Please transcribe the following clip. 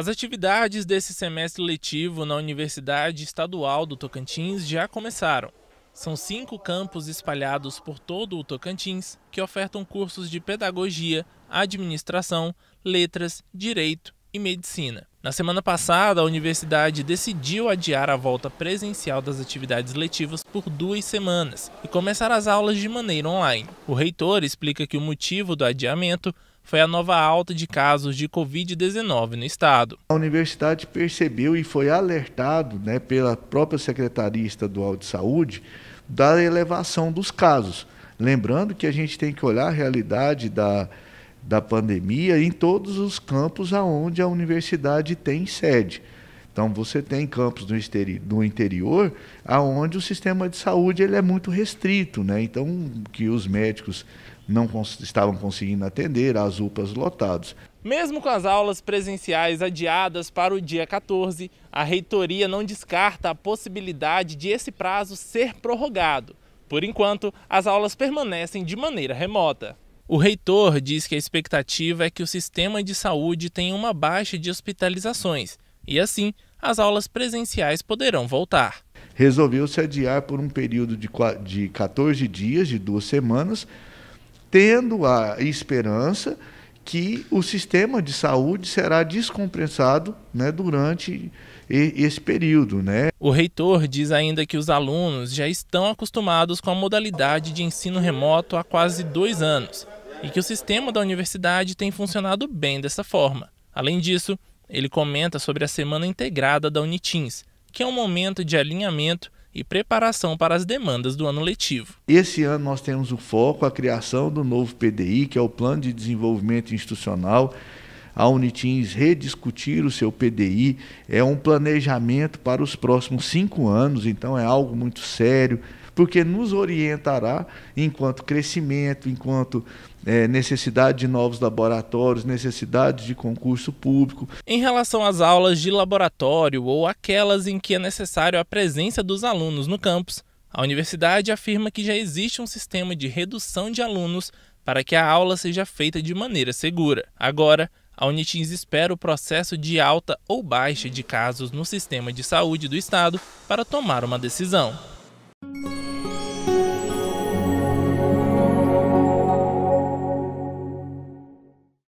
As atividades desse semestre letivo na Universidade Estadual do Tocantins já começaram. São cinco campos espalhados por todo o Tocantins que ofertam cursos de pedagogia, administração, letras, direito e medicina. Na semana passada, a universidade decidiu adiar a volta presencial das atividades letivas por duas semanas e começar as aulas de maneira online. O reitor explica que o motivo do adiamento foi a nova alta de casos de Covid-19 no estado. A universidade percebeu e foi alertado né, pela própria Secretaria Estadual de Saúde da elevação dos casos. Lembrando que a gente tem que olhar a realidade da da pandemia em todos os campos aonde a universidade tem sede. Então você tem campos do, interior aonde o sistema de saúde ele é muito restrito, né? Então que os médicos não cons estavam conseguindo atender, as UPAs lotados. Mesmo com as aulas presenciais adiadas para o dia 14, a reitoria não descarta a possibilidade de esse prazo ser prorrogado. Por enquanto, as aulas permanecem de maneira remota. O reitor diz que a expectativa é que o sistema de saúde tenha uma baixa de hospitalizações e, assim, as aulas presenciais poderão voltar. Resolveu-se adiar por um período de 14 dias, de duas semanas, tendo a esperança que o sistema de saúde será descompensado né, durante esse período. Né? O reitor diz ainda que os alunos já estão acostumados com a modalidade de ensino remoto há quase dois anos e que o sistema da universidade tem funcionado bem dessa forma. Além disso, ele comenta sobre a semana integrada da Unitins, que é um momento de alinhamento e preparação para as demandas do ano letivo. Esse ano nós temos o foco a criação do novo PDI, que é o Plano de Desenvolvimento Institucional. A Unitins rediscutir o seu PDI é um planejamento para os próximos cinco anos, então é algo muito sério porque nos orientará enquanto crescimento, enquanto é, necessidade de novos laboratórios, necessidade de concurso público. Em relação às aulas de laboratório ou aquelas em que é necessário a presença dos alunos no campus, a universidade afirma que já existe um sistema de redução de alunos para que a aula seja feita de maneira segura. Agora, a Unitins espera o processo de alta ou baixa de casos no sistema de saúde do estado para tomar uma decisão.